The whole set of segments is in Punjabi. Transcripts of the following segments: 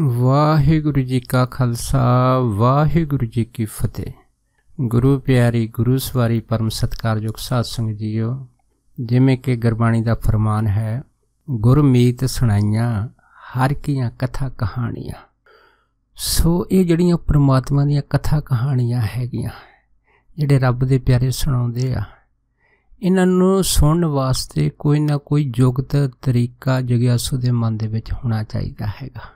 ਵਾਹਿਗੁਰੂ ਜੀ ਕਾ ਖਾਲਸਾ ਵਾਹਿਗੁਰੂ ਜੀ ਕੀ ਫਤਿਹ ਗੁਰੂ ਪਿਆਰੀ ਗੁਰੂ ਸਵਾਰੀ ਪਰਮ ਸਤਕਾਰਯੋਗ ਸਾਧ ਸੰਗਤ ਜੀਓ ਜਿਵੇਂ ਕਿ ਗੁਰਬਾਣੀ ਦਾ ਫਰਮਾਨ ਹੈ ਗੁਰਮੀਤ ਸੁਣਾਈਆਂ ਹਰ ਕੀਆਂ ਕਥਾ ਕਹਾਣੀਆਂ ਸੋ ਇਹ ਜਿਹੜੀਆਂ ਪ੍ਰਮਾਤਮਾ ਦੀਆਂ ਕਥਾ ਕਹਾਣੀਆਂ ਹੈਗੀਆਂ ਜਿਹੜੇ ਰੱਬ ਦੇ ਪਿਆਰੇ ਸੁਣਾਉਂਦੇ ਆ ਇਹਨਾਂ ਨੂੰ ਸੁਣਨ ਵਾਸਤੇ ਕੋਈ ਨਾ ਕੋਈ ਯੁਗਤ ਤਰੀਕਾ ਜਗਿਆਸੂ ਦੇ ਮਨ ਦੇ ਵਿੱਚ ਹੋਣਾ ਚਾਹੀਦਾ ਹੈਗਾ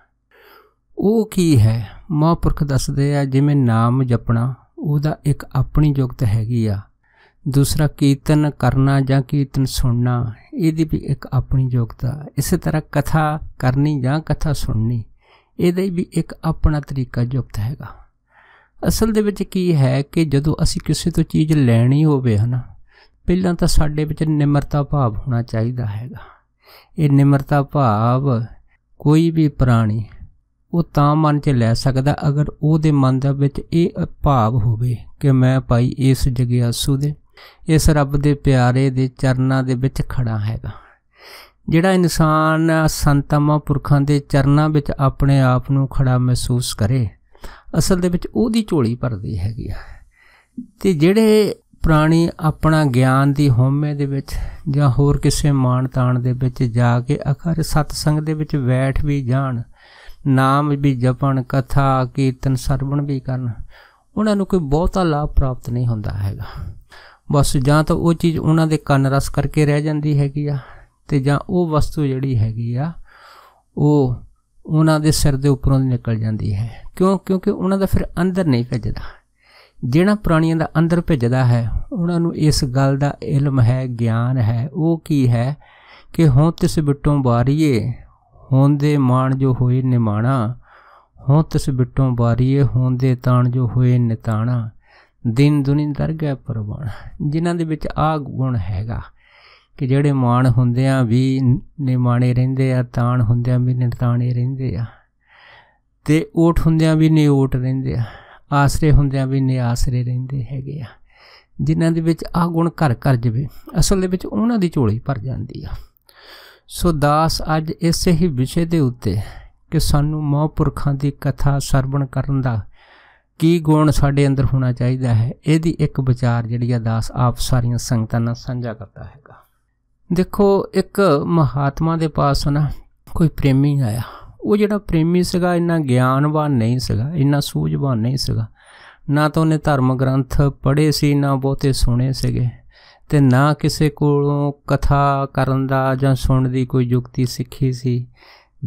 ਉਹ ਕੀ ਹੈ ਮਹਾਂਪੁਰਖ ਦੱਸਦੇ ਆ ਜਿਵੇਂ ਨਾਮ ਜਪਣਾ ਉਹਦਾ ਇੱਕ ਆਪਣੀ ਯੁਗਤ ਹੈਗੀ ਆ ਦੂਸਰਾ ਕੀਰਤਨ ਕਰਨਾ ਜਾਂ ਕੀਰਤਨ ਸੁਣਨਾ ਇਹਦੀ ਵੀ ਇੱਕ ਆਪਣੀ ਯੋਗਤਾ ਇਸੇ ਤਰ੍ਹਾਂ ਕਥਾ ਕਰਨੀ ਜਾਂ ਕਥਾ ਸੁਣਨੀ ਇਹਦੇ ਵੀ ਇੱਕ ਆਪਣਾ ਤਰੀਕਾ ਯੁਗਤ ਹੈਗਾ ਅਸਲ ਦੇ ਵਿੱਚ ਕੀ ਹੈ ਕਿ ਜਦੋਂ ਅਸੀਂ ਕਿਸੇ ਤੋਂ ਚੀਜ਼ ਲੈਣੀ ਹੋਵੇ ਹਨਾ ਪਹਿਲਾਂ ਤਾਂ ਸਾਡੇ ਵਿੱਚ ਨਿਮਰਤਾ ਭਾਵ ਹੋਣਾ ਚਾਹੀਦਾ ਹੈਗਾ ਇਹ ਨਿਮਰਤਾ ਭਾਵ ਕੋਈ ਵੀ ਪ੍ਰਾਣੀ ਉਹ ਤਾਂ ਮਨ 'ਚ ਲੈ ਸਕਦਾ ਅਗਰ ਉਹਦੇ ਮਨ ਦੇ ਵਿੱਚ ਇਹ ਭਾਵ ਹੋਵੇ ਕਿ ਮੈਂ ਭਾਈ ਇਸ ਜਗਿਆਸੂ ਦੇ ਇਸ ਰੱਬ ਦੇ ਪਿਆਰੇ ਦੇ ਚਰਨਾਂ ਦੇ ਵਿੱਚ ਖੜਾ ਹੈਗਾ ਜਿਹੜਾ ਇਨਸਾਨ ਸੰਤਾਂ ਪੁਰਖਾਂ ਦੇ ਚਰਨਾਂ ਵਿੱਚ ਆਪਣੇ ਆਪ ਨੂੰ ਖੜਾ ਮਹਿਸੂਸ ਕਰੇ ਅਸਲ ਦੇ ਵਿੱਚ ਉਹਦੀ ਝੋਲੀ ਭਰਦੀ ਹੈਗੀ ਆ ਤੇ ਜਿਹੜੇ ਪ੍ਰਾਣੀ ਆਪਣਾ ਗਿਆਨ ਦੀ ਹਉਮੈ ਦੇ ਵਿੱਚ ਜਾਂ ਹੋਰ ਕਿਸੇ ਮਾਨ ਤਾਣ ਦੇ ਵਿੱਚ ਜਾ ਕੇ ਅਖਰ ਸਤਸੰਗ ਦੇ ਵਿੱਚ ਬੈਠ ਵੀ ਜਾਣ ਨਾਮ ਵੀ ਜਪਣ ਕਥਾ ਕੀਰਤਨ ਸਰਵਣ ਵੀ ਕਰਨ ਉਹਨਾਂ ਨੂੰ ਕੋਈ ਬਹੁਤਾ ਲਾਭ ਪ੍ਰਾਪਤ ਨਹੀਂ ਹੁੰਦਾ ਹੈਗਾ ਬਸ ਜਾਂ ਤਾਂ ਉਹ ਚੀਜ਼ ਉਹਨਾਂ ਦੇ ਕੰਨ ਰਸ ਕਰਕੇ ਰਹਿ ਜਾਂਦੀ ਹੈਗੀ ਆ ਤੇ ਜਾਂ ਉਹ ਵਸਤੂ ਜਿਹੜੀ ਹੈਗੀ ਆ ਉਹ ਉਹਨਾਂ ਦੇ ਸਿਰ ਦੇ ਉੱਪਰੋਂ ਨਿਕਲ ਜਾਂਦੀ ਹੈ ਕਿਉਂ ਕਿਉਂਕਿ ਉਹਨਾਂ ਦਾ ਫਿਰ ਅੰਦਰ ਨਹੀਂ ਭਜਦਾ ਜਿਹੜਾ ਪ੍ਰਾਣੀਆਂ ਦਾ ਅੰਦਰ ਭਜਦਾ ਹੈ ਉਹਨਾਂ ਨੂੰ ਇਸ ਗੱਲ ਦਾ ਇਲਮ ਹੈ ਗਿਆਨ ਹੈ ਉਹ ਕੀ ਹੈ ਕਿ ਹਉ ਤਿਸ ਬਿਟੋਂ ਬਾਰੀਏ ਹੋਂਦੇ ਮਾਣ ਜੋ ਹੋਏ ਨਿਮਾਣਾ ਹੋਂ ਤਿਸ ਬਿਟੋਂ ਬਾਰੀਏ ਹੋਂਦੇ ਤਾਣ ਜੋ ਹੋਏ ਨਿਤਾਣਾ ਦਿਨ ਦੁਨੀ ਦਰਗਹਿ ਪਰਵਾਣ ਜਿਨ੍ਹਾਂ ਦੇ ਵਿੱਚ ਆ ਗੁਣ ਹੈਗਾ ਕਿ ਜਿਹੜੇ ਮਾਣ ਹੁੰਦੇ ਆ ਵੀ ਨਿਮਾਣੇ ਰਹਿੰਦੇ ਆ ਤਾਣ ਹੁੰਦੇ ਆ ਵੀ ਨਿਤਾਣੇ ਰਹਿੰਦੇ ਆ ਤੇ ਓਟ ਹੁੰਦੇ ਆ ਵੀ ਨਿਓਟ ਰਹਿੰਦੇ ਆ ਆਸਰੇ ਹੁੰਦੇ ਆ ਵੀ ਨਿਆਸਰੇ ਰਹਿੰਦੇ ਹੈਗੇ ਆ ਜਿਨ੍ਹਾਂ ਦੇ ਵਿੱਚ ਆ ਗੁਣ ਘਰ ਘਰ ਜਵੇ ਅਸਲ ਦੇ ਵਿੱਚ ਉਹਨਾਂ ਦੀ ਝੋਲੀ ਭਰ ਜਾਂਦੀ ਆ ਸੋ ਦਾਸ ਅੱਜ ਇਸੇ ਹੀ ਵਿਸ਼ੇ ਦੇ ਉੱਤੇ ਕਿ ਸਾਨੂੰ ਮਹਾਂਪੁਰਖਾਂ ਦੀ ਕਥਾ ਸਰਵਣ ਕਰਨ ਦਾ ਕੀ ਗੁਣ ਸਾਡੇ ਅੰਦਰ ਹੋਣਾ ਚਾਹੀਦਾ ਹੈ ਇਹਦੀ ਇੱਕ ਵਿਚਾਰ ਜਿਹੜੀ ਆ ਦਾਸ ਆਪ ਸਾਰੀਆਂ ਸੰਗਤਾਂ ਨਾਲ ਸਾਂਝਾ ਕਰਦਾ ਹੈਗਾ ਦੇਖੋ ਇੱਕ ਮਹਾਤਮਾ ਦੇ ਪਾਸ ਨਾ ਕੋਈ ਪ੍ਰੇਮੀ ਆਇਆ ਉਹ ਜਿਹੜਾ ਪ੍ਰੇਮੀ ਸੀਗਾ ਇੰਨਾ ਗਿਆਨਵਾਨ ਨਹੀਂ ਸੀਗਾ ਇੰਨਾ ਸੂਝਵਾਨ ਨਹੀਂ ਸੀਗਾ ਨਾ ਤਾਂ ਉਹਨੇ ਧਰਮ ਗ੍ਰੰਥ ਪੜ੍ਹੇ ਸੀ ਨਾ ਬਹੁਤੇ ਸੁਣੇ ਸੀਗੇ ਤੇ ਨਾ ਕਿਸੇ ਕੋਲੋਂ ਕਥਾ ਕਰਨ ਦਾ ਜਾਂ ਸੁਣਨ ਦੀ ਕੋਈ ਯੁਕਤੀ ਸਿੱਖੀ ਸੀ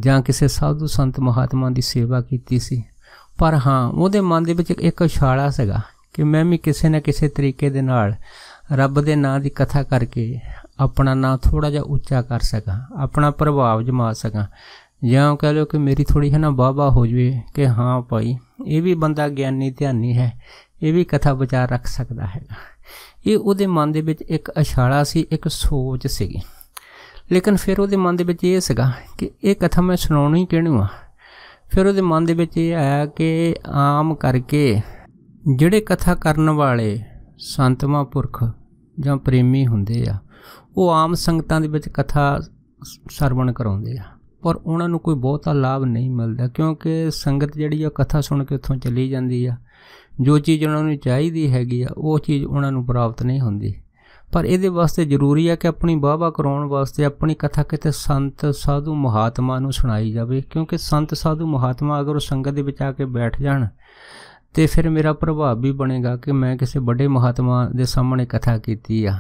ਜਾਂ ਕਿਸੇ ਸਾਧੂ ਸੰਤ ਮਹਾਤਮਾ ਦੀ ਸੇਵਾ ਕੀਤੀ ਸੀ ਪਰ ਹਾਂ ਉਹਦੇ ਮਨ ਦੇ ਵਿੱਚ ਇੱਕ ਛਾਲਾ ਸੀਗਾ ਕਿ ਮੈਂ ਵੀ ਕਿਸੇ ਨਾ ਕਿਸੇ ਤਰੀਕੇ ਦੇ ਨਾਲ ਰੱਬ ਦੇ ਨਾਂ ਦੀ ਕਥਾ ਕਰਕੇ ਆਪਣਾ ਨਾਂ ਥੋੜਾ ਜਿਹਾ ਉੱਚਾ ਕਰ ਸਕਾਂ ਆਪਣਾ ਪ੍ਰਭਾਵ ਜਮਾ ਸਕਾਂ ਜਾਂ ਕਹ ਲਓ ਕਿ ਮੇਰੀ ਥੋੜੀ ਹੈ ਨਾ ਬਾਬਾ ਹੋ ਜਵੇ ਕਿ ਹਾਂ ਭਾਈ ਇਹ ਵੀ ਬੰਦਾ ਗਿਆਨੀ ਧਿਆਨੀ ਹੈ ਇਹ ਵੀ ਕਥਾ ਵਿਚਾਰ ਰੱਖ ਸਕਦਾ ਹੈਗਾ ਇਹ ਉਹਦੇ ਮਨ ਦੇ ਵਿੱਚ ਇੱਕ ਇਸ਼ਾਰਾ ਸੀ ਇੱਕ ਸੋਚ ਸੀਗੀ ਲੇਕਿਨ ਫਿਰ ਉਹਦੇ ਮਨ ਦੇ ਵਿੱਚ ਇਹ ਸੀਗਾ ਕਿ ਇਹ ਕਥਾ ਮੈਂ ਸੁਣਾਉਣੀ ਕਿਹਨੂੰ ਆ ਫਿਰ ਉਹਦੇ ਮਨ ਦੇ ਵਿੱਚ ਇਹ ਆਇਆ ਕਿ ਆਮ ਕਰਕੇ ਜਿਹੜੇ ਕਥਾ ਕਰਨ ਵਾਲੇ ਸੰਤਮਾ ਪੁਰਖ ਜਾਂ ਪ੍ਰੇਮੀ ਹੁੰਦੇ ਆ ਉਹ ਆਮ ਸੰਗਤਾਂ ਦੇ ਵਿੱਚ ਕਥਾ ਸਰਵਣ ਕਰਾਉਂਦੇ ਆ ਪਰ ਉਹਨਾਂ ਨੂੰ ਕੋਈ ਬਹੁਤਾ ਲਾਭ ਨਹੀਂ ਮਿਲਦਾ ਕਿਉਂਕਿ ਸੰਗਤ ਜਿਹੜੀ ਆ ਕਥਾ ਸੁਣ ਕੇ ਉੱਥੋਂ ਚਲੀ ਜਾਂਦੀ ਆ ਜੋ ਚੀਜ਼ ਉਹਨਾਂ ਨੂੰ ਚਾਹੀਦੀ ਹੈਗੀ ਆ ਉਹ ਚੀਜ਼ ਉਹਨਾਂ ਨੂੰ ਪ੍ਰਾਪਤ ਨਹੀਂ ਹੁੰਦੀ ਪਰ ਇਹਦੇ ਵਾਸਤੇ ਜ਼ਰੂਰੀ ਹੈ ਕਿ ਆਪਣੀ ਵਾਵਾ ਕਰਾਉਣ ਵਾਸਤੇ ਆਪਣੀ ਕਥਾ ਕਿਤੇ ਸੰਤ ਸਾਧੂ ਮਹਾਤਮਾ ਨੂੰ ਸੁਣਾਈ ਜਾਵੇ ਕਿਉਂਕਿ ਸੰਤ ਸਾਧੂ ਮਹਾਤਮਾ ਅਗਰ ਉਹ ਸੰਗਤ ਦੇ ਵਿੱਚ ਆ ਕੇ ਬੈਠ ਜਾਣ ਤੇ ਫਿਰ ਮੇਰਾ ਪ੍ਰਭਾਵ ਵੀ ਬਣੇਗਾ ਕਿ ਮੈਂ ਕਿਸੇ ਵੱਡੇ ਮਹਾਤਮਾ ਦੇ ਸਾਹਮਣੇ ਕਥਾ ਕੀਤੀ ਆ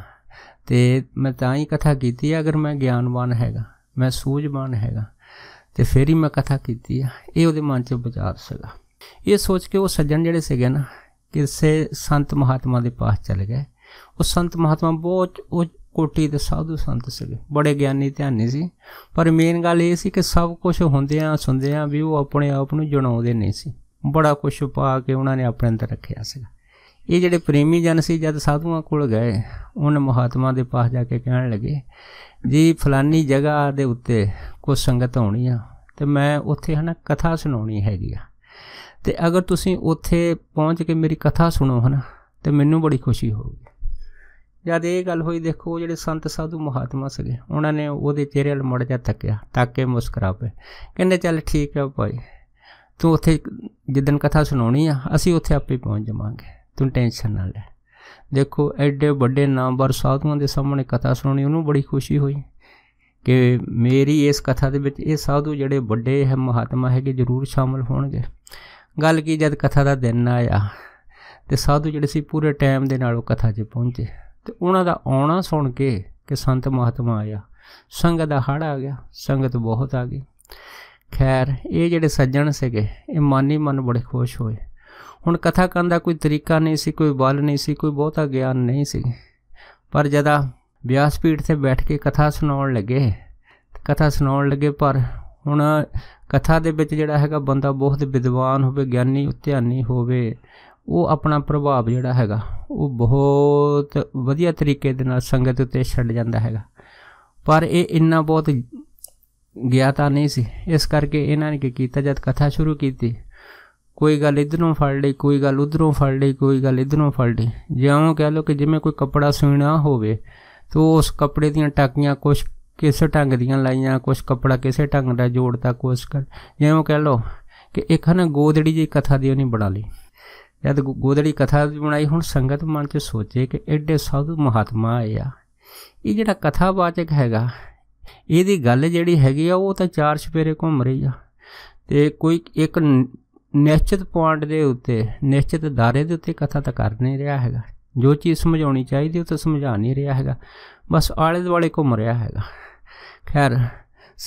ਤੇ ਮੈਂ ਤਾਂ ਹੀ ਕਥਾ ਕੀਤੀ ਆ ਅਗਰ ਮੈਂ ਗਿਆਨਵਾਨ ਹੈਗਾ ਮੈਂ ਸੂਝਵਾਨ ਹੈਗਾ ਤੇ ਫੇਰ ਹੀ ਮੈਂ ਕਥਾ ਕੀਤੀ ਆ ਇਹ ਉਹਦੇ ਮਨ 'ਚ ਵਿਚਾਰ ਸੀਗਾ ਇਹ ਸੋਚ ਕੇ ਉਹ ਸੱਜਣ ਜਿਹੜੇ ਸੀਗੇ ਨਾ ਕਿਸੇ ਸੰਤ ਮਹਾਤਮਾ ਦੇ ਪਾਸ ਚਲੇ ਗਏ ਉਹ ਸੰਤ ਮਹਾਤਮਾ ਬਹੁਤ ਉਹ ਕੋਟੀ ਦੇ ਸਾਧੂ ਸੰਤ ਸੀਗੇ ਬੜੇ ਗਿਆਨੀ ਧਿਆਨੀ ਸੀ ਪਰ ਮੇਨ ਗੱਲ ਇਹ ਸੀ ਕਿ ਸਭ ਕੁਝ ਹੁੰਦਿਆਂ ਆ ਵੀ ਉਹ ਆਪਣੇ ਆਪ ਨੂੰ ਜਣਾਉਂਦੇ ਨਹੀਂ ਸੀ ਬੜਾ ਕੁਝ ਪਾ ਕੇ ਉਹਨਾਂ ਨੇ ਆਪਣੇ ਅੰਦਰ ਰੱਖਿਆ ਸੀਗਾ ਇਹ ਜਿਹੜੇ ਪ੍ਰੇਮੀ ਜਨ ਸੀ ਜਦ ਸਾਧੂਆਂ ਕੋਲ ਗਏ ਉਹਨਾਂ ਮਹਾਤਮਾ ਦੇ ਪਾਸ ਜਾ ਕੇ ਕਹਿਣ ਲੱਗੇ ਜੀ ਫਲਾਨੀ ਜਗ੍ਹਾ ਦੇ ਉੱਤੇ ਕੋ ਸੰਗਤ ਹੋਣੀ ਆ ਤੇ ਮੈਂ ਉੱਥੇ ਹਨਾ ਕਥਾ ਸੁਣਾਉਣੀ ਹੈਗੀ ਆ ਤੇ ਅਗਰ ਤੁਸੀਂ ਉੱਥੇ ਪਹੁੰਚ ਕੇ ਮੇਰੀ ਕਥਾ ਸੁਣੋ ਹਨਾ ਤੇ ਮੈਨੂੰ ਬੜੀ ਖੁਸ਼ੀ ਹੋਊਗੀ ਜਦ ਇਹ ਗੱਲ ਹੋਈ ਦੇਖੋ ਜਿਹੜੇ ਸੰਤ ਸਾਧੂ ਮਹਾਤਮਾ ਸਗੇ ਉਹਨਾਂ ਨੇ ਉਹਦੇ ਚਿਹਰੇ ਵੱਲ ਮੜ ਜਾ ਤੱਕਿਆ ਤਾਂ ਕੇ ਮੁਸਕਰਾ ਪਏ ਕਹਿੰਦੇ ਚੱਲ ਠੀਕ ਹੈ ਭਾਈ ਤੂੰ ਉੱਥੇ ਜਿੱਦਨ ਕਥਾ ਸੁਣਾਉਣੀ ਆ ਅਸੀਂ ਉੱਥੇ ਆਪੇ ਪਹੁੰਚ ਜਾਵਾਂਗੇ ਤੂੰ ਟੈਨਸ਼ਨ ਨਾ ਲੈ ਦੇਖੋ ਐਡੇ ਵੱਡੇ ਨਾਮਵਰ ਸਾਧੂਆਂ ਦੇ ਸਾਹਮਣੇ ਕਥਾ ਸੁਣਾਉਣੀ ਉਹਨੂੰ ਬੜੀ ਖੁਸ਼ੀ ਹੋਈ ਕਿ ਮੇਰੀ ਇਸ ਕਥਾ ਦੇ ਵਿੱਚ ਇਹ ਸਾਧੂ ਜਿਹੜੇ ਵੱਡੇ ਹੈ ਮਹਾਤਮਾ ਹੈਗੇ ਜ਼ਰੂਰ ਸ਼ਾਮਲ ਹੋਣਗੇ ਗੱਲ ਕੀ ਜਦ ਕਥਾ ਦਾ ਦਿਨ ਆਇਆ ਤੇ ਸਾਧੂ ਜਿਹੜੇ ਸੀ ਪੂਰੇ ਟਾਈਮ ਦੇ ਨਾਲ ਉਹ ਕਥਾ 'ਚ ਪਹੁੰਚੇ ਤੇ ਉਹਨਾਂ ਦਾ ਆਉਣਾ ਸੁਣ ਕੇ ਕਿ ਸੰਤ ਮਹਾਤਮਾ ਆਇਆ ਸੰਗਤ ਦਾ ਹੜ ਆ ਗਿਆ ਸੰਗਤ ਬਹੁਤ ਆ ਗਈ ਖੈਰ ਇਹ ਜਿਹੜੇ ਸੱਜਣ ਸੀਗੇ ਇਹ ਮਾਨੀ ਮਨ ਬੜੇ ਖੁਸ਼ ਹੋਏ ਹੁਣ ਕਥਾ ਕਰਨ ਦਾ ਕੋਈ ਤਰੀਕਾ ਨਹੀਂ ਸੀ ਕੋਈ ਬਲ ਨਹੀਂ ਸੀ ਕੋਈ ਬਹੁਤਾ ਗਿਆਨ ਨਹੀਂ ਸੀ ਪਰ ਜਦਾ ਵਿਆਸਪੀਠ ਤੇ ਬੈਠ ਕੇ ਕਥਾ ਸੁਣਾਉਣ ਲੱਗੇ ਕਥਾ ਸੁਣਾਉਣ ਲੱਗੇ ਪਰ ਹੁਣ ਕਥਾ ਦੇ ਵਿੱਚ ਜਿਹੜਾ ਹੈਗਾ ਬੰਦਾ ਬਹੁਤ ਵਿਦਵਾਨ ਹੋਵੇ ਗਿਆਨੀ ਧਿਆਨੀ ਹੋਵੇ ਉਹ ਆਪਣਾ ਪ੍ਰਭਾਵ ਜਿਹੜਾ ਹੈਗਾ ਉਹ ਬਹੁਤ ਵਧੀਆ ਤਰੀਕੇ ਦੇ ਨਾਲ ਸੰਗਤ ਉੱਤੇ ਛੱਡ ਜਾਂਦਾ ਹੈਗਾ ਪਰ ਇਹ ਇੰਨਾ ਬਹੁਤ ਗਿਆਤਾ ਨਹੀਂ ਸੀ ਇਸ ਕਰਕੇ ਇਹਨਾਂ ਨੇ ਕੀ ਕੀਤਾ ਜਦ ਕਥਾ ਸ਼ੁਰੂ ਕੀਤੀ ਕੋਈ ਗੱਲ ਇਧਰੋਂ ਫੜ ਲਈ ਕੋਈ ਗੱਲ ਉਧਰੋਂ ਫੜ ਲਈ ਕੋਈ ਗੱਲ ਇਧਰੋਂ ਫੜ ਲਈ ਜਿਵੇਂ ਕਹਿ ਲੋ ਕਿ ਜਿਵੇਂ ਕੋਈ ਕੱਪੜਾ ਸੂਣਾ ਹੋਵੇ ਤੋ ਉਸ ਕੱਪੜੇ ਦੀਆਂ ਟਾਕੀਆਂ ਕੁਝ ਕਿਸ ਢੰਗ ਦੀਆਂ ਲਾਈਆਂ ਕੁਝ ਕੱਪੜਾ ਕਿਸੇ ਢੰਗ ਦਾ ਜੋੜਤਾ ਕੋਸ ਕਰ ਜਿਵੇਂ ਕਹਿ ਲੋ ਕਿ ਇੱਕ ਹਨ ਗੋਦੜੀ ਜੀ ਕਥਾ ਦੀ ਉਹਨੇ ਬਣਾ ਲਈ ਜਦ ਗੋਦੜੀ ਕਥਾ ਬਣਾਈ ਹੁਣ ਸੰਗਤ ਮਨ ਚ ਸੋਚੇ ਕਿ ਐਡੇ ਸਾਧੂ ਮਹਾਤਮਾ ਆਇਆ ਇਹ ਜਿਹੜਾ ਕਥਾਵਾਚਕ ਹੈਗਾ ਇਹਦੀ ਗੱਲ ਜਿਹੜੀ ਹੈਗੀ ਆ ਉਹ ਤਾਂ ਚਾਰ ਛਪੇਰੇ ਘੁੰਮ ਰਹੀ ਆ ਤੇ ਕੋਈ ਇੱਕ ਨਿਸ਼ਚਿਤ ਪੁਆਇੰਟ ਦੇ ਉੱਤੇ ਨਿਸ਼ਚਿਤ ਧਾਰੇ ਦੇ ਉੱਤੇ ਕਥਾ ਤਾਂ ਕਰ ਨਹੀਂ ਰਿਹਾ ਹੈਗਾ ਜੋ ਚੀਜ਼ ਸਮਝਾਉਣੀ ਚਾਹੀਦੀ ਉਹ ਤਾਂ ਸਮਝਾ ਨਹੀਂ ਰਿਹਾ ਹੈਗਾ ਬਸ ਆਲੇ ਦੁਆਲੇ ਘੁੰਮ ਰਿਹਾ ਹੈਗਾ ਖੈਰ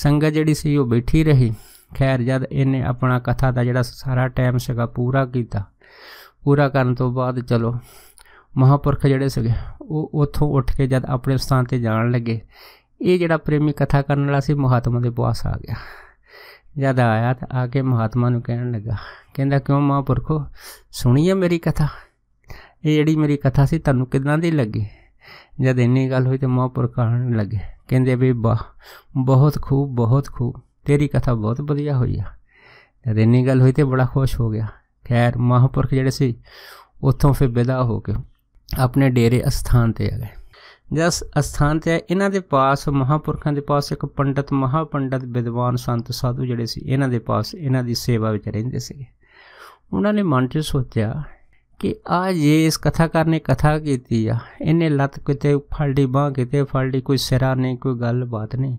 ਸੰਗਤ ਜਿਹੜੀ ਸੀ ਉਹ ਬੈਠੀ ਰਹੀ ਖੈਰ ਜਦ ਇਹਨੇ ਆਪਣਾ ਕਥਾ ਦਾ ਜਿਹੜਾ ਸਾਰਾ ਟਾਈਮ ਸੀਗਾ ਪੂਰਾ ਕੀਤਾ ਪੂਰਾ ਕਰਨ ਤੋਂ ਬਾਅਦ ਚਲੋ ਮਹਾਪੁਰਖ ਜਿਹੜੇ ਸੀਗੇ ਉਹ ਉੱਥੋਂ ਉੱਠ ਕੇ ਜਦ ਆਪਣੇ ਸਥਾਨ ਤੇ ਜਾਣ ਲੱਗੇ ਇਹ ਜਿਹੜਾ ਪ੍ਰੇਮੀ ਕਥਾ ਕਰਨ ਵਾਲਾ ਸੀ ਮਹਾਤਮਾ ਦੇ ਪਾਸ ਆ ਗਿਆ ਜਦ ਆਇਆ ਤਾਂ ਆ ਕੇ ਮਹਾਤਮਾ ਨੂੰ ਕਹਿਣ ਲੱਗਾ ਕਹਿੰਦਾ ਕਿਉਂ ਮਹਾਪੁਰਖੋ ਸੁਣੀਏ ਮੇਰੀ ਕਥਾ ਇਹ ਜਿਹੜੀ ਮੇਰੀ ਕਥਾ ਸੀ ਤੁਹਾਨੂੰ ਕਿਦਾਂ ਦੀ ਲੱਗੀ ਜਦ ਇੰਨੀ ਗੱਲ ਹੋਈ ਤੇ ਮਹਾਪੁਰਖ ਆਣ ਲੱਗੇ ਕਹਿੰਦੇ ਵੀ ਬਹੁਤ ਖੂਬ ਬਹੁਤ ਖੂਬ ਤੇਰੀ ਕਥਾ ਬਹੁਤ ਵਧੀਆ ਹੋਈ ਆ ਜਦ ਇੰਨੀ ਗੱਲ ਹੋਈ ਤੇ ਬੜਾ ਖੁਸ਼ ਹੋ ਗਿਆ ਖੈਰ ਮਹਾਂਪੁਰਖ ਜਿਹੜੇ ਸੀ ਉੱਥੋਂ ਫਿਰ ਵਿਦਾ ਹੋ ਕੇ ਆਪਣੇ ਡੇਰੇ ਅਸਥਾਨ ਤੇ ਆ ਗਏ ਜਸ ਅਸਥਾਨ ਤੇ ਇਹਨਾਂ ਦੇ ਪਾਸ ਮਹਾਪੁਰਖਾਂ ਦੇ ਪਾਸ ਇੱਕ ਪੰਡਤ ਮਹਾਪੰਡਤ ਵਿਦਵਾਨ ਸੰਤ ਸਾਧੂ ਜਿਹੜੇ ਸੀ ਇਹਨਾਂ ਦੇ ਪਾਸ ਇਹਨਾਂ ਦੀ ਸੇਵਾ ਵਿੱਚ ਰਹਿੰਦੇ ਸੀ ਉਹਨਾਂ ਨੇ ਮਨ 'ਚ ਸੋਚਿਆ ਕਿ ਆ ਜੇ ਇਸ જે કથાકારને ਕਥਾ ਕੀਤੀ ਆ ਇਹਨੇ ਲੱਤ ਕਿਤੇ ਫਲਡੀ ਬਾਹ ਕਿਤੇ ਫਲਡੀ ਕੋਈ ਸਿਰਾ ਨਹੀਂ ਕੋਈ ਗੱਲ ਬਾਤ ਨਹੀਂ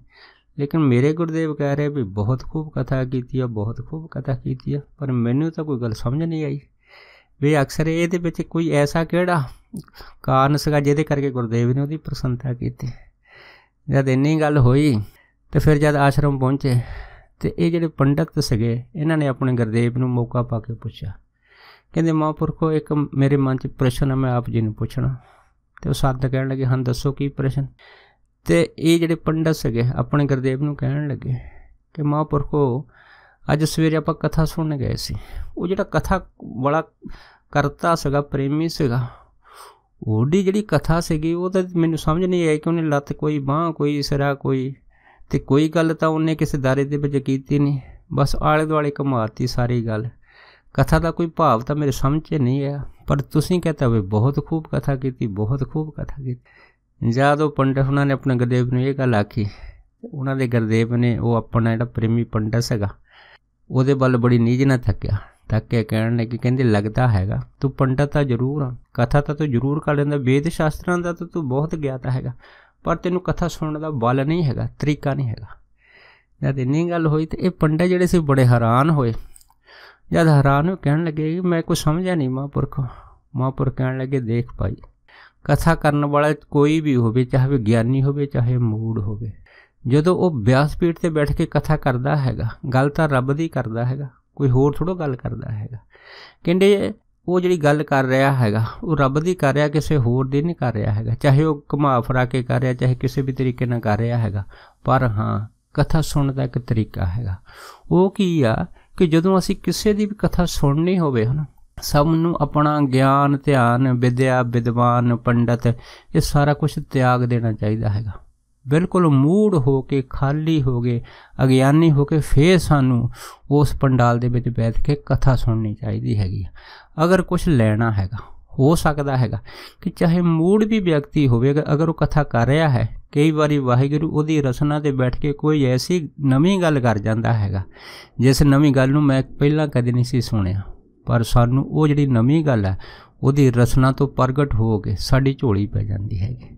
ਲੇਕਿਨ ਮੇਰੇ ਗੁਰਦੇਵ ਕਹਿ ਰਹੇ ਵੀ ਬਹੁਤ ਖੂਬ ਕਥਾ ਕੀਤੀ ਆ ਬਹੁਤ ਖੂਬ ਕਥਾ ਕੀਤੀ ਆ ਪਰ ਮੈਨੂੰ ਤਾਂ ਕੋਈ ਗੱਲ ਸਮਝ ਨਹੀਂ ਆਈ ਵੀ ਅਕਸਰ ਇਹਦੇ ਵਿੱਚ ਕੋਈ ਐਸਾ ਕਿਹੜਾ ਕਾਰਨ ਸੀਗਾ ਜਿਹਦੇ ਕਰਕੇ ਗੁਰਦੇਵ ਨੇ ਉਹਦੀ ਪ੍ਰਸੰਤਾ ਕੀਤੀ ਜਦ ਇੰਨੀ ਗੱਲ ਹੋਈ ਤੇ ਫਿਰ ਜਦ ਆਸ਼ਰਮ ਪਹੁੰਚੇ ਤੇ ਇਹ ਜਿਹੜੇ ਪੰਡਤ ਸੀਗੇ ਇਹਨਾਂ ਨੇ ਆਪਣੇ ਗੁਰਦੇਵ ਨੂੰ ਮੌਕਾ ਪਾ ਕੇ ਪੁੱਛਿਆ ਕਹਿੰਦੇ ਮਹਾਂਪੁਰਖੋ ਇੱਕ ਮੇਰੇ ਮਨ 'ਚ ਪ੍ਰਸ਼ਨ ਹੈ ਮੈਂ ਆਪ ਜੀ ਨੂੰ ਪੁੱਛਣਾ ਤੇ ਉਹ ਸੰਤ ਕਹਿਣ ਲੱਗੇ ਹਾਂ ਦੱਸੋ ਕੀ ਪ੍ਰਸ਼ਨ ਤੇ ਇਹ ਜਿਹੜੇ ਪੰਡਤ ਸਗੇ ਆਪਣੇ ਗੁਰਦੇਵ ਨੂੰ ਕਹਿਣ ਲੱਗੇ ਕਿ ਮਹਾਂਪੁਰਖੋ ਅੱਜ ਸਵੇਰੇ ਆਪਾਂ ਕਥਾ ਸੁਣਨ ਗਏ ਸੀ ਉਹ ਜਿਹੜਾ ਕਥਾ ਵਾਲਾ ਕਰਤਾ ਸਗਾ ਪ੍ਰੇਮੀ ਸਗਾ ਉਹਦੀ ਜਿਹੜੀ ਕਥਾ ਸੀਗੀ ਉਹ ਤਾਂ ਮੈਨੂੰ ਸਮਝ ਨਹੀਂ ਆਈ ਕਿ ਉਹਨੇ ਲੱਤ ਕੋਈ ਬਾਹ ਕੋਈ ਸਿਰਾ ਕੋਈ ਤੇ ਕੋਈ ਗੱਲ ਤਾਂ ਉਹਨੇ ਕਿਸੇ ਦਾਰੇ ਦੇ ਵਿੱਚ ਕੀਤੀ ਨਹੀਂ ਬਸ ਆਲੇ ਦੁਆਲੇ ਕਮਾਤੀ ਸਾਰੀ ਗੱਲ ਕਥਾ ਦਾ ਕੋਈ ਭਾਵ ਤਾਂ ਮੇਰੇ ਸਮਝ 'ਚ ਨਹੀਂ ਆਇਆ ਪਰ ਤੁਸੀਂ ਕਹਤਾ ਵੇ ਬਹੁਤ ਖੂਬ ਕਥਾ ਕੀਤੀ ਬਹੁਤ ਖੂਬ ਕਥਾ ਕੀਤੀ ਜਦੋਂ ਪੰਡਤ ਉਹਨਾਂ ਨੇ ਆਪਣੇ ਗੁਰਦੇਵ ਨੂੰ ਇਹ ਗੱਲ ਆਖੀ ਉਹਨਾਂ ਦੇ ਗੁਰਦੇਵ ਨੇ ਉਹ ਆਪਣਾ ਜਿਹੜਾ ਪ੍ਰੇਮੀ ਪੰਡਤ ਸੀਗਾ ਉਹਦੇ ਵੱਲ ਬੜੀ ਨੀਝ ਨਾਲ ਥੱਕਿਆ ਤੱਕ ਕੇ ਕਹਿਣ ਲੱਗੇ ਕਹਿੰਦੇ ਲੱਗਦਾ ਹੈਗਾ ਤੂੰ ਪੰਡਤ ਤਾਂ ਜ਼ਰੂਰ ਆ ਕਥਾ ਤਾਂ ਤੂੰ ਜ਼ਰੂਰ ਕਰ ਲੈਂਦਾ ਵੇਦ ਸ਼ਾਸਤਰਾਂ ਦਾ ਤਾਂ ਤੂੰ ਬਹੁਤ ਗਿਆਤਾ ਹੈਗਾ ਪਰ ਤੈਨੂੰ ਕਥਾ ਸੁਣਨ ਦਾ ਬਲ ਨਹੀਂ ਹੈਗਾ ਤਰੀਕਾ ਨਹੀਂ ਹੈਗਾ ਜਦ ਇੰਨੀ ਗੱਲ ਹੋਈ ਤੇ ਇਹ ਪੰਡਤ ਜਿਹੜੇ ਸੀ ਬੜੇ ਹੈਰਾਨ ਹੋਏ ਜਦ ਹਰਾਨ ਨੂੰ ਕਹਿਣ ਲੱਗੇ ਕਿ ਮੈਂ ਕੁਝ ਸਮਝਿਆ ਨਹੀਂ ਮਹਾਂਪੁਰਖ ਮਹਾਂਪੁਰਖ ਕਹਿਣ ਲੱਗੇ ਦੇਖ ਭਾਈ ਕਥਾ ਕਰਨ ਵਾਲਾ ਕੋਈ ਵੀ ਹੋਵੇ ਚਾਹੇ ਵਿਗਿਆਨੀ ਹੋਵੇ ਚਾਹੇ ਮੂੜ ਹੋਵੇ ਜਦੋਂ ਉਹ ਵਿਆਸਪੀਠ ਤੇ ਬੈਠ ਕੇ ਕਥਾ ਕਰਦਾ ਹੈਗਾ ਗੱਲ ਤਾਂ ਰੱਬ ਦੀ ਕਰਦਾ ਹੈਗਾ ਕੋਈ ਹੋਰ ਥੋੜੋ ਗੱਲ ਕਰਦਾ ਹੈਗਾ ਕਹਿੰਦੇ ਉਹ ਜਿਹੜੀ ਗੱਲ ਕਰ ਰਿਹਾ ਹੈਗਾ ਉਹ ਰੱਬ ਦੀ ਕਰ ਰਿਹਾ ਕਿਸੇ ਹੋਰ ਦੀ ਨਹੀਂ ਕਰ ਰਿਹਾ ਹੈਗਾ ਚਾਹੇ ਉਹ ਘਮਾ ਫਰਾ ਕੇ ਕਰ ਰਿਹਾ ਚਾਹੇ ਕਿਸੇ ਵੀ ਤਰੀਕੇ ਨਾਲ ਕਰ ਰਿਹਾ ਹੈਗਾ ਪਰ ਹਾਂ ਕਥਾ ਸੁਣਨ ਦਾ ਇੱਕ ਤਰੀਕਾ ਹੈਗਾ ਉਹ ਕੀ ਆ ਕਿ ਜਦੋਂ ਅਸੀਂ ਕਿਸੇ ਦੀ ਵੀ ਕਥਾ ਸੁਣਨੀ ਹੋਵੇ ਹਨ ਸਭ ਨੂੰ ਆਪਣਾ ਗਿਆਨ ਧਿਆਨ ਵਿਦਿਆ ਵਿਦਵਾਨ ਪੰਡਤ ਇਹ ਸਾਰਾ ਕੁਝ ਤਿਆਗ ਦੇਣਾ ਚਾਹੀਦਾ ਹੈਗਾ ਬਿਲਕੁਲ ਮੂੜ ਹੋ ਕੇ ਖਾਲੀ ਹੋ ਕੇ ਅਗਿਆਨੀ ਹੋ ਕੇ ਫੇਰ ਸਾਨੂੰ ਉਸ ਪੰਡਾਲ ਦੇ ਵਿੱਚ ਬੈਠ ਕੇ ਕਥਾ ਸੁਣਨੀ ਚਾਹੀਦੀ ਹੈਗੀ ਅਗਰ ਕੁਝ ਲੈਣਾ ਹੈਗਾ ਹੋ ਸਕਦਾ ਹੈਗਾ ਕਿ ਚਾਹੇ ਮੂੜ ਵੀ ਵਿਅਕਤੀ ਹੋਵੇਗਾ ਅਗਰ ਉਹ ਕਥਾ ਕਰ ਰਿਹਾ ਹੈ ਕਈ ਵਾਰੀ ਵਾਹਿਗੁਰੂ ਉਹਦੀ ਰਸਨਾ ਤੇ ਬੈਠ ਕੇ ਕੋਈ ਐਸੀ ਨਵੀਂ ਗੱਲ ਕਰ ਜਾਂਦਾ ਹੈਗਾ ਜਿਸ ਨਵੀਂ ਗੱਲ ਨੂੰ ਮੈਂ ਪਹਿਲਾਂ ਕਦੇ ਨਹੀਂ ਸੀ ਸੁਣਿਆ ਪਰ ਸਾਨੂੰ ਉਹ ਜਿਹੜੀ ਨਵੀਂ ਗੱਲ ਹੈ ਉਹਦੀ ਰਸਨਾ ਤੋਂ ਪ੍ਰਗਟ ਹੋ ਕੇ ਸਾਡੀ ਝੋਲੀ ਪੈ ਜਾਂਦੀ ਹੈਗੀ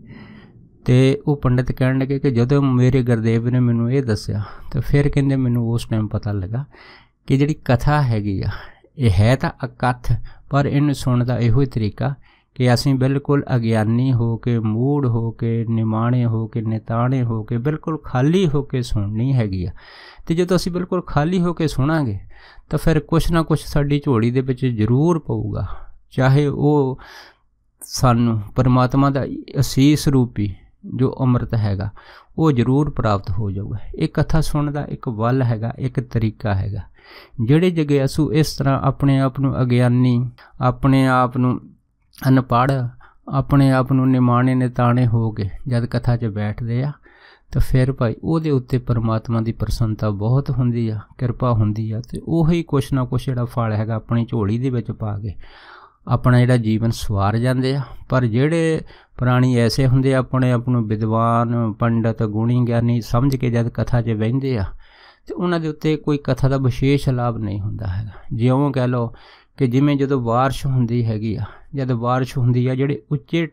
ਤੇ ਉਹ ਪੰਡਿਤ ਕਹਿਣ ਲੱਗੇ ਕਿ ਜਦੋਂ ਮੇਰੇ ਗੁਰਦੇਵ ਨੇ ਮੈਨੂੰ ਇਹ ਦੱਸਿਆ ਤਾਂ ਫਿਰ ਕਹਿੰਦੇ ਮੈਨੂੰ ਉਸ ਟਾਈਮ ਪਤਾ ਲੱਗਾ ਕਿ ਜਿਹੜੀ ਕਥਾ ਹੈਗੀ ਆ ਇਹ ਹੈ ਤਾਂ ਅਕੱਥ ਪਰ ਇਹਨੂੰ ਸੁਣਨ ਦਾ ਇਹੋ ਹੀ ਤਰੀਕਾ ਕਿ ਅਸੀਂ ਬਿਲਕੁਲ ਅਗਿਆਨੀ ਹੋ ਕੇ ਮੂੜ ਹੋ ਕੇ ਨਿਮਾਣੇ ਹੋ ਕੇ ਨਿਤਾਣੇ ਹੋ ਕੇ ਬਿਲਕੁਲ ਖਾਲੀ ਹੋ ਕੇ ਸੁਣਨੀ ਹੈਗੀ ਆ ਤੇ ਜਦੋਂ ਅਸੀਂ ਬਿਲਕੁਲ ਖਾਲੀ ਹੋ ਕੇ ਸੁਣਾਂਗੇ ਤਾਂ ਫਿਰ ਕੁਛ ਨਾ ਕੁਛ ਸਾਡੀ ਝੋਲੀ ਦੇ ਵਿੱਚ ਜ਼ਰੂਰ ਪਊਗਾ ਚਾਹੇ ਉਹ ਸਾਨੂੰ ਪਰਮਾਤਮਾ ਦਾ ਅਸੀਸ ਰੂਪੀ ਜੋ ਅੰਮ੍ਰਿਤ ਹੈਗਾ ਉਹ ਜ਼ਰੂਰ ਪ੍ਰਾਪਤ ਹੋ ਜਾਊਗਾ ਇਹ ਕਥਾ ਸੁਣਨ ਦਾ ਇੱਕ ਵੱਲ ਹੈਗਾ ਇੱਕ ਤਰੀਕਾ ਹੈਗਾ ਜਿਹੜੇ ਜਗਿਆਸੂ ਇਸ ਤਰ੍ਹਾਂ ਆਪਣੇ ਆਪ ਨੂੰ ਅਗਿਆਨੀ ਆਪਣੇ ਆਪ ਨੂੰ ਅਨਪੜ ਆਪਣੇ ਆਪ ਨੂੰ ਨਿਮਾਣੇ ਨਿਤਾਣੇ ਹੋ ਗਏ ਜਦ ਕਥਾ 'ਚ ਬੈਠਦੇ ਆ ਤਾਂ ਫਿਰ ਭਾਈ ਉਹਦੇ ਉੱਤੇ ਪਰਮਾਤਮਾ ਦੀ ਪ੍ਰਸੰਨਤਾ ਬਹੁਤ ਹੁੰਦੀ ਆ ਕਿਰਪਾ ਹੁੰਦੀ ਆ ਤੇ ਉਹੀ ਕੁਛ ਨਾ ਕੁਛ ਜਿਹੜਾ ਫਲ ਹੈਗਾ ਆਪਣੀ ਝੋਲੀ ਦੇ ਵਿੱਚ ਪਾ ਕੇ ਆਪਣਾ ਜਿਹੜਾ ਜੀਵਨ ਸਵਾਰ ਜਾਂਦੇ ਆ ਪਰ ਜਿਹੜੇ ਪ੍ਰਾਣੀ ਐਸੇ ਹੁੰਦੇ ਆ ਆਪਣੇ ਆਪ ਨੂੰ ਵਿਦਵਾਨ ਪੰਡਤ ਗੁਣੀ ਗਿਆਨੀ ਸਮਝ ਕੇ ਜਦ ਕਥਾ 'ਚ ਵਹਿੰਦੇ ਆ ਤੇ ਉਹਨਾਂ ਦੇ ਉੱਤੇ ਕੋਈ ਕਥਾ ਦਾ ਵਿਸ਼ੇਸ਼ ਲਾਭ ਨਹੀਂ ਹੁੰਦਾ ਹੈਗਾ ਜਿਉਂ ਕਹਿ ਲਓ ਕਿ ਜਿਵੇਂ ਜਦੋਂ بارش ਹੁੰਦੀ ਹੈਗੀ ਆ ਜਦ بارش ਹੁੰਦੀ ਆ ਜਿਹੜੇ ਉੱਚੇ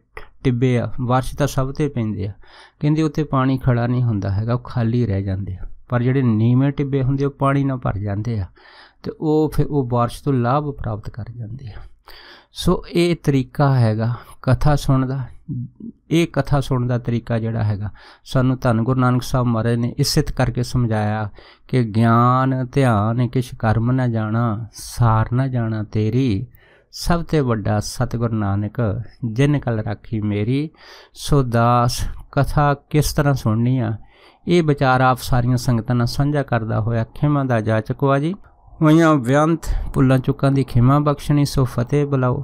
ਟਿੱਬੇ ਆ بارش ਤਾਂ ਸਭ ਤੇ ਪੈਂਦੇ ਆ ਕਹਿੰਦੇ ਉੱਥੇ ਪਾਣੀ ਖੜਾ ਨਹੀਂ ਹੁੰਦਾ ਹੈਗਾ ਉਹ ਖਾਲੀ ਰਹਿ ਜਾਂਦੇ ਆ ਪਰ ਜਿਹੜੇ ਨੀਵੇਂ ਟਿੱਬੇ ਹੁੰਦੇ ਉਹ ਪਾਣੀ ਨਾਲ ਭਰ ਜਾਂਦੇ ਆ ਤੇ ਉਹ ਫਿਰ ਉਹ بارش ਤੋਂ ਲਾਭ ਪ੍ਰਾਪਤ ਕਰ ਜਾਂਦੇ ਆ ਸੋ ਇਹ ਤਰੀਕਾ ਹੈਗਾ ਕਥਾ ਸੁਣਦਾ ਦਾ ਇਹ ਕਥਾ ਸੁਣਨ ਦਾ ਤਰੀਕਾ ਜਿਹੜਾ ਹੈਗਾ ਸਾਨੂੰ ਧੰਨ ਗੁਰੂ ਨਾਨਕ ਸਾਹਿਬ ਮਹਾਰਾਜ ਨੇ ਇਸਿਤ ਕਰਕੇ ਸਮਝਾਇਆ ਕਿ ਗਿਆਨ ਧਿਆਨ ਕਿਛ ਕਰਮ ਨਾ ਜਾਣਾ ਸਾਰ ਨਾ ਜਾਣਾ ਤੇਰੀ ਸਭ ਤੇ ਵੱਡਾ ਸਤਿਗੁਰ ਨਾਨਕ ਜਿਨ ਕਲ ਰਾਖੀ ਮੇਰੀ ਸੋ ਦਾਸ ਕਥਾ ਕਿਸ ਤਰ੍ਹਾਂ ਸੁਣਨੀ ਆ ਇਹ ਵਿਚਾਰ ਆਪ ਸਾਰੀਆਂ ਸੰਗਤਾਂ ਨਾਲ ਸਾਂਝਾ ਕਰਦਾ ਹੋਇਆ ਖਿਮਾ ਦਾ ਜਾਚਕਵਾ ਜੀ ਹੋਈਆਂ ਵਿਅੰਤ ਪੁੱਲਾਂ ਚੁੱਕਾਂ ਦੀ ਖਿਮਾ ਬਖਸ਼ਣੀ ਸੋ ਫਤਿਹ ਬੁਲਾਓ